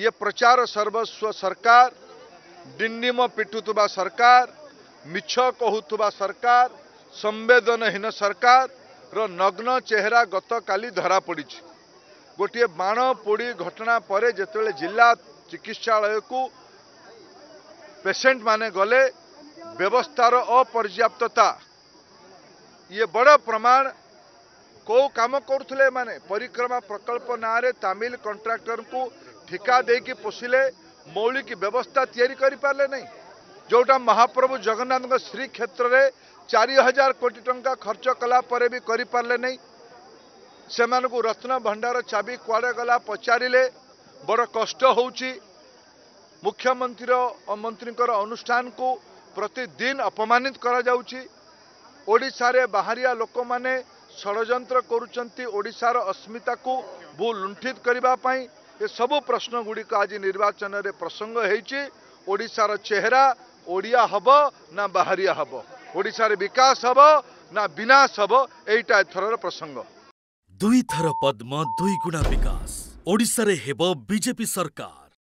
ये प्रचार सर्वस्व सरकार डिन्डिम पिटु सरकार मिछ सरकार संवेदनहीन सरकार र नग्न गत गतकाली धरा पड़ी गोटे बाण पोडी घटना परे जिल्ला पेशेंट माने गले व्यवस्थ अपर्याप्तता ये बड प्रमाण कम मैले परिक्रमा प्रकल्प तमिल कंट्राक्टर को ठिका दे कि पोषिले मौलिक व्यवस्था तापारे ना जोटा महाप्रभु जगन्नाथ श्रीक्षेत्र चारि हजार कोटी टंका खर्च कलापर भी करे से रत्न भंडार चाबी कड़े गला पचारे बड़ कष्ट मुख्यमंत्री मंत्री अनुष्ठान को प्रतिदिन अपमानित करशारे बाहर लोक मैने षड़ करशार अस्मिता को भू लुंठित करने ଏସବୁ ପ୍ରଶ୍ନଗୁଡ଼ିକ ଆଜି ନିର୍ବାଚନରେ ପ୍ରସଙ୍ଗ ହେଇଛି ଓଡ଼ିଶାର ଚେହେରା ଓଡ଼ିଆ ହେବ ନା ବାହାରିଆ ହେବ ଓଡ଼ିଶାରେ ବିକାଶ ହେବ ନା ବିନାଶ ହେବ ଏଇଟା ଏଥରର ପ୍ରସଙ୍ଗ ଦୁଇଥର ପଦ୍ମ ଦୁଇଗୁଣା ବିକାଶ ଓଡ଼ିଶାରେ ହେବ ବିଜେପି ସରକାର